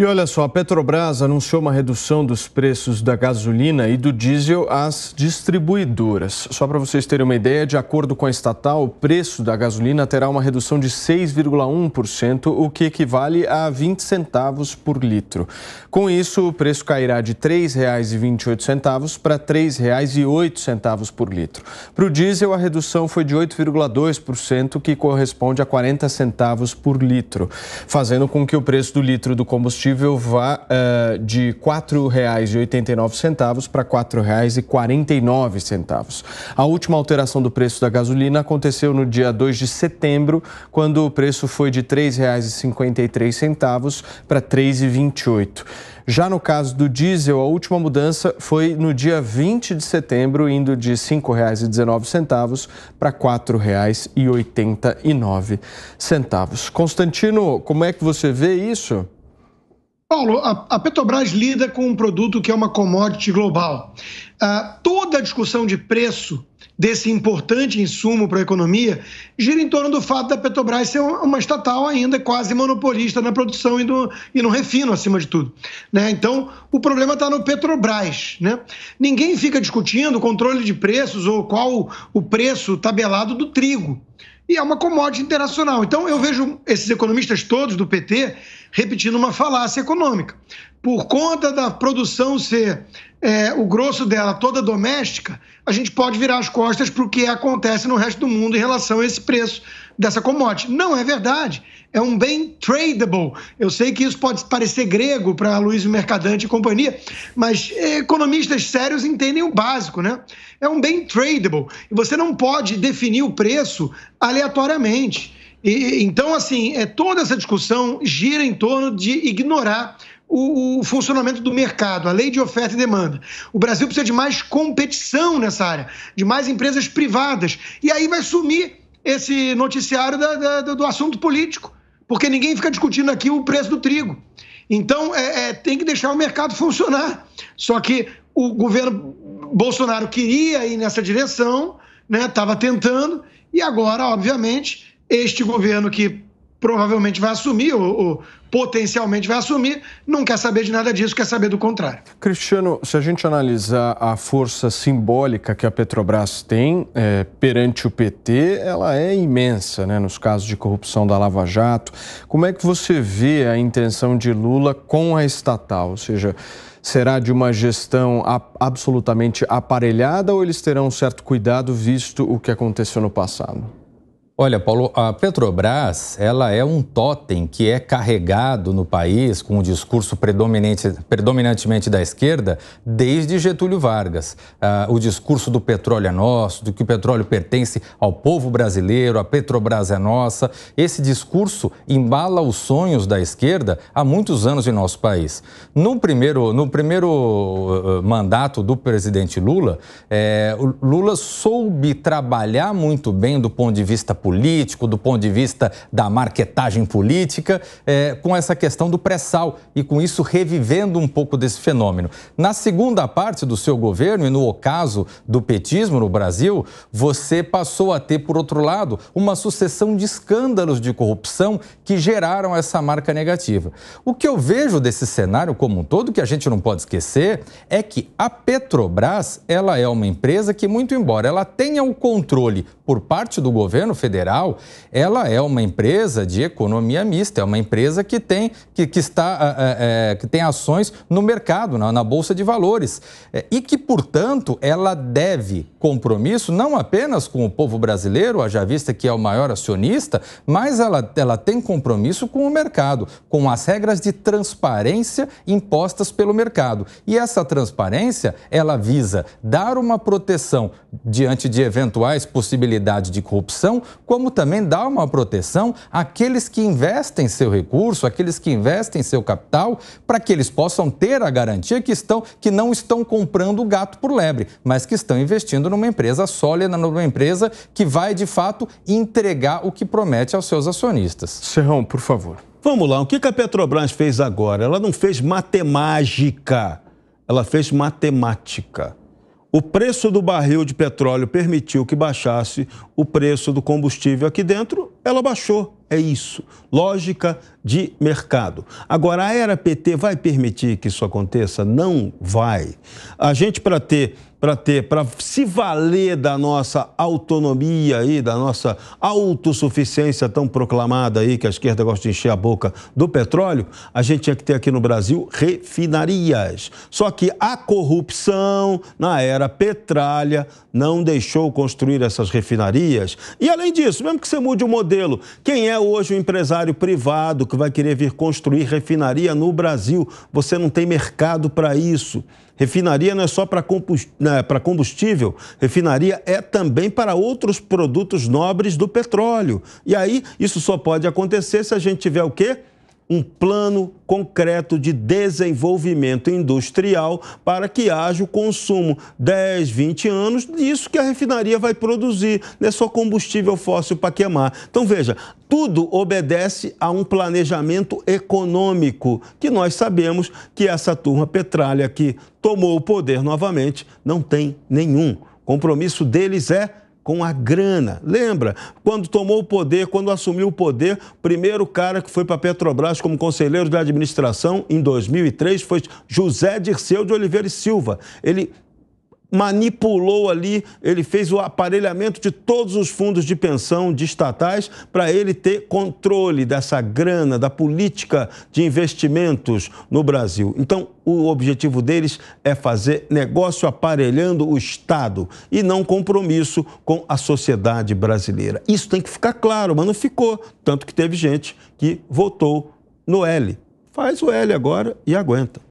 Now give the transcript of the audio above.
E olha só, a Petrobras anunciou uma redução dos preços da gasolina e do diesel às distribuidoras. Só para vocês terem uma ideia, de acordo com a estatal, o preço da gasolina terá uma redução de 6,1%, o que equivale a 20 centavos por litro. Com isso, o preço cairá de R$ 3,28 para R$ 3,08 por litro. Para o diesel, a redução foi de 8,2%, que corresponde a 40 centavos por litro, fazendo com que o preço do litro do combustível combustível vá uh, de R$ 4,89 para R$ 4,49. A última alteração do preço da gasolina aconteceu no dia 2 de setembro, quando o preço foi de R$ 3,53 para R$ 3,28. Já no caso do diesel, a última mudança foi no dia 20 de setembro, indo de R$ 5,19 para R$ 4,89. Constantino, como é que você vê isso? Paulo, a, Petrobras lida com um produto que é uma commodity global. Ah, toda a discussão de preço desse importante insumo para a economia gira em torno do fato da Petrobras ser uma estatal ainda quase monopolista na produção e no, e no refino, acima de tudo. Né? Então, o problema está no Petrobras. Né? Ninguém fica discutindo controle de preços ou qual o preço tabelado do trigo e é uma commodity internacional. Então, eu vejo esses economistas todos do PT repetindo uma falácia econômica. Por conta da produção ser é, o grosso dela toda doméstica, a gente pode virar as costas para o que acontece no resto do mundo em relação a esse preço dessa commodity. Não é verdade. É um bem tradable. Eu sei que isso pode parecer grego para Luiz Mercadante e companhia, mas economistas sérios entendem o básico, né? É um bem tradable. E você não pode definir o preço aleatoriamente. E, então, assim, é, toda essa discussão gira em torno de ignorar o, o, funcionamento do mercado, a lei de oferta e demanda. O Brasil precisa de mais competição nessa área, de mais empresas privadas. E aí vai sumir esse noticiário da, da, do assunto político, porque ninguém fica discutindo aqui o preço do trigo. Então, é, é, tem que deixar o mercado funcionar. Só que o governo Bolsonaro queria ir nessa direção, estava né, tentando, e agora, obviamente, este governo que provavelmente vai assumir, ou, ou, potencialmente vai assumir, não quer saber de nada disso, quer saber do contrário. Cristiano, se a gente analisar a força simbólica que a Petrobras tem é, perante o PT, ela é imensa, né? Nos casos de corrupção da Lava Jato. Como é que você vê a intenção de Lula com a estatal? Ou seja, será de uma gestão absolutamente aparelhada ou eles terão um certo cuidado visto o que aconteceu no passado? Olha, Paulo, a Petrobras, ela é um totem que é carregado no país com o um discurso predominante, predominantemente da esquerda desde Getúlio Vargas. Ah, o discurso do petróleo é nosso, do que o petróleo pertence ao povo brasileiro, a Petrobras é nossa. Esse discurso embala os sonhos da esquerda há muitos anos em nosso país. No primeiro, no primeiro ah, ah, mandato do presidente Lula, é, Lula soube trabalhar muito bem do ponto de vista político político, do ponto de vista da marketagem política, é, com essa questão do pré-sal e com isso revivendo um pouco desse fenômeno. Na segunda parte do seu governo e no ocaso do petismo no Brasil, você passou a ter, por outro lado, uma sucessão de escândalos de corrupção que geraram essa marca negativa. O que eu vejo desse cenário como um todo, que a gente não pode esquecer, é que a Petrobras ela é uma empresa que, muito embora ela tenha o controle por parte do governo federal, ela é uma empresa de economia mista, é uma empresa que tem, que, que está, é, é, que tem ações no mercado, na, na Bolsa de Valores. É, e que, portanto, ela deve compromisso não apenas com o povo brasileiro, haja vista que é o maior acionista, mas ela, ela tem compromisso com o mercado, com as regras de transparência impostas pelo mercado. E essa transparência, ela visa dar uma proteção diante de eventuais possibilidades possibilidade de corrupção, como também dá uma proteção àqueles que investem seu recurso, àqueles que investem seu capital, para que eles possam ter a garantia que estão que não estão comprando o gato por lebre, mas que estão investindo numa empresa sólida, numa empresa que vai de fato entregar o que promete aos seus acionistas. Serrão, por favor. Vamos lá, o que a Petrobras fez agora? Ela não fez matemática, ela fez matemática o preço do barril de petróleo permitiu que baixasse o preço do combustível aqui dentro, ela baixou. É isso. Lógica de mercado. Agora, a era PT vai permitir que isso aconteça? Não vai. A gente, para ter, para ter, para se valer da nossa autonomia aí, da nossa autossuficiência tão proclamada aí, que a esquerda gosta de encher a boca do petróleo, a gente tinha que ter aqui no Brasil refinarias. Só que a corrupção na era petralha não deixou construir essas refinarias. E além disso, mesmo que você mude o modelo, modelo. Quem é hoje o empresário privado que vai querer vir construir refinaria no Brasil? Você não tem mercado para isso. Refinaria não é só para né, combustível, refinaria é também para outros produtos nobres do petróleo. E aí, isso só pode acontecer se a gente tiver o quê? um plano concreto de desenvolvimento industrial para que haja o consumo 10, 20 anos disso que a refinaria vai produzir, não é só combustível fóssil para queimar. Então veja, tudo obedece a um planejamento econômico, que nós sabemos que essa turma petralha que tomou o poder novamente não tem nenhum. O compromisso deles é com a grana. Lembra? Quando tomou o poder, quando assumiu o poder, primeiro cara que foi para a Petrobras como conselheiro de administração em 2003 foi José Dirceu de Oliveira e Silva. Ele manipulou ali, ele fez o aparelhamento de todos os fundos de pensão de estatais para ele ter controle dessa grana, da política de investimentos no Brasil. Então, o objetivo deles é fazer negócio aparelhando o Estado e não compromisso com a sociedade brasileira. Isso tem que ficar claro, mas não ficou. Tanto que teve gente que votou no L. Faz o L agora e aguenta.